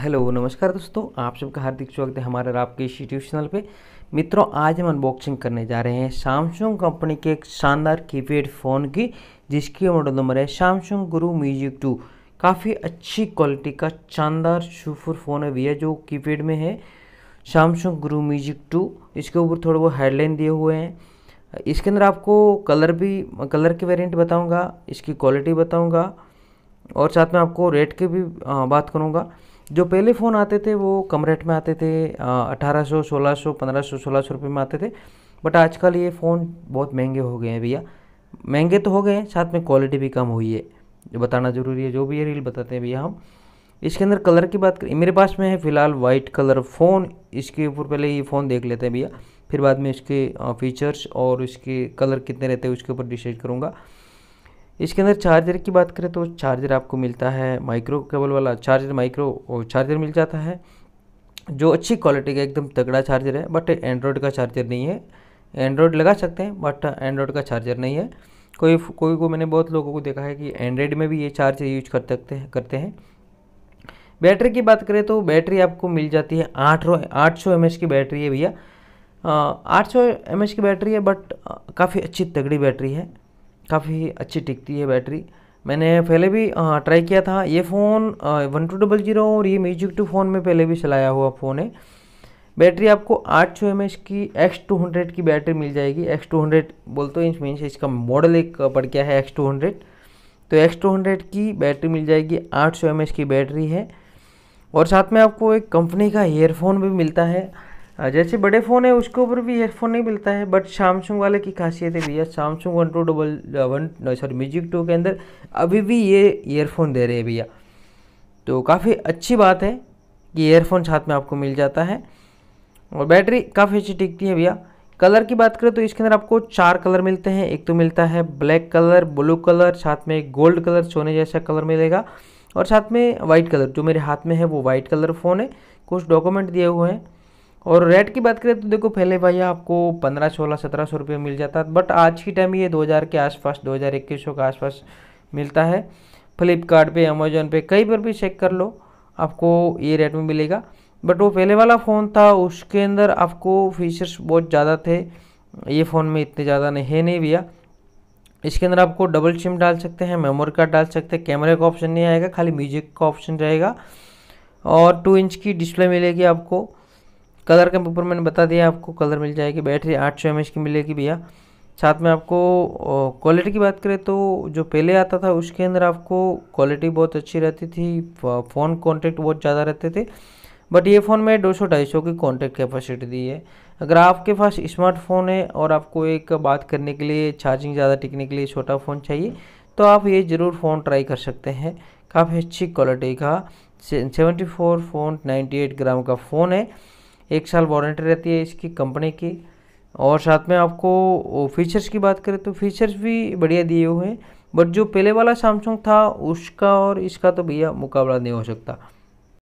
hello नमस्कार दोस्तों आप सबका हार्दिक स्वागत है हमारे आपके इस यूट्यूब चैनल पे मित्रों आज हम अनबॉक्सिंग करने जा रहे हैं सैमसंग कंपनी के एक शानदार कीपैड फ़ोन की जिसकी मॉडल नंबर है सैमसंग गुरु म्यूजिक टू काफ़ी अच्छी क्वालिटी का शानदार सुपर फ़ोन है भैया जो कीपैड में है सैमसंग गुरु म्यूजिक टू इसके ऊपर थोड़े बहुत हेडलाइन दिए हुए हैं इसके अंदर आपको कलर भी कलर के वेरियंट बताऊँगा इसकी क्वालिटी बताऊँगा और साथ में आपको रेट की भी बात करूँगा जो पहले फ़ोन आते थे वो कम रेट में आते थे अठारह सौ सोलह सौ पंद्रह सौ सोलह सौ रुपये में आते थे बट आजकल ये फ़ोन बहुत महंगे हो गए हैं भैया महंगे तो हो गए हैं साथ में क्वालिटी भी कम हुई है जो बताना ज़रूरी है जो भी ये रील बताते हैं भैया हम इसके अंदर कलर की बात करें मेरे पास में है फ़िलहाल वाइट कलर फ़ोन इसके ऊपर पहले ये फ़ोन देख लेते हैं भैया फिर बाद में इसके फीचर्स और इसके कलर कितने रहते हैं उसके ऊपर डिसाइड करूँगा इसके अंदर चार्जर की बात करें तो चार्जर आपको मिलता है माइक्रो केबल वाला चार्जर माइक्रो चार्जर मिल जाता है जो अच्छी क्वालिटी का एकदम तगड़ा चार्जर है बट एंड्रॉयड का चार्जर नहीं है एंड्रॉयड लगा सकते हैं बट एंड्रॉयड का चार्जर नहीं है कोई कोई को मैंने बहुत लोगों को देखा है कि एंड्रॉयड में भी ये चार्जर यूज कर सकते हैं करते हैं बैटरी की बात करें तो बैटरी आपको मिल जाती है आठ रो आठ सौ एम की बैटरी है भैया आठ सौ एम की बैटरी है बट काफ़ी अच्छी तगड़ी बैटरी है काफ़ी अच्छी टिकती है बैटरी मैंने पहले भी ट्राई किया था ये phone one two double zero और ये म्यूजिक टू फ़ोन में पहले भी चलाया हुआ फ़ोन है बैटरी आपको आठ सौ एम की एक्स टू हंड्रेड की बैटरी मिल जाएगी एक्स टू हंड्रेड बोल तो इंच में इसका मॉडल एक पड़ गया है एक्स टू हंड्रेड तो एक्स टू हंड्रेड की बैटरी मिल जाएगी आठ सौ एम की बैटरी है और साथ में आपको एक कंपनी का ईयरफोन भी मिलता है जैसे बड़े फ़ोन है उसके ऊपर भी हेडफोन नहीं मिलता है बट सैमसंग वाले की खासियत है भैया Samsung one two double one sorry music two के अंदर अभी भी ये ईयरफोन दे रहे हैं भैया तो काफ़ी अच्छी बात है कि ईयरफोन साथ में आपको मिल जाता है और बैटरी काफ़ी अच्छी टिकती है भैया कलर की बात करें तो इसके अंदर आपको चार कलर मिलते हैं एक तो मिलता है ब्लैक कलर ब्लू कलर साथ में गोल्ड कलर सोने जैसा कलर मिलेगा और साथ में वाइट कलर जो मेरे हाथ में है वो वाइट कलर फ़ोन है कुछ डॉक्यूमेंट दिए हुए हैं और रेट की बात करें तो देखो पहले भैया आपको पंद्रह सोलह सत्रह सौ रुपये मिल जाता बट आज की टाइम ये दो हज़ार के आसपास दो हज़ार इक्कीस सौ के आसपास मिलता है फ्लिपकार्ट पे अमेजोन पे कहीं पर भी चेक कर लो आपको ये रेट में मिलेगा बट वो पहले वाला फ़ोन था उसके अंदर आपको फीचर्स बहुत ज़्यादा थे ये फ़ोन में इतने ज़्यादा नहीं है नहीं भैया इसके अंदर आपको डबल सिम डाल सकते हैं मेमोरी कार्ड डाल सकते हैं कैमरे का ऑप्शन नहीं आएगा खाली म्यूजिक का ऑप्शन रहेगा और टू इंच की डिस्प्ले मिलेगी आपको कलर के ऊपर मैंने बता दिया आपको कलर मिल जाएगी बैटरी आठ सौ एम की मिलेगी भैया साथ में आपको क्वालिटी की बात करें तो जो पहले आता था उसके अंदर आपको क्वालिटी बहुत अच्छी रहती थी फ़ोन कॉन्टैक्ट बहुत ज़्यादा रहते थे बट ये फ़ोन में दो सौ ढाई सौ की कॉन्टैक्ट कैपेसिटी दी है अगर आपके पास स्मार्टफोन है और आपको एक बात करने के लिए चार्जिंग ज़्यादा टिकने के लिए छोटा फ़ोन चाहिए तो आप ये ज़रूर फ़ोन ट्राई कर सकते हैं काफ़ी अच्छी क्वालिटी का seventy four phone ninety eight gram का फ़ोन है एक साल वारंटी रहती है इसकी कंपनी की और साथ में आपको फीचर्स की बात करें तो फीचर्स भी बढ़िया दिए हुए हैं बट जो पहले वाला सैमसंग था उसका और इसका तो भैया मुकाबला नहीं हो सकता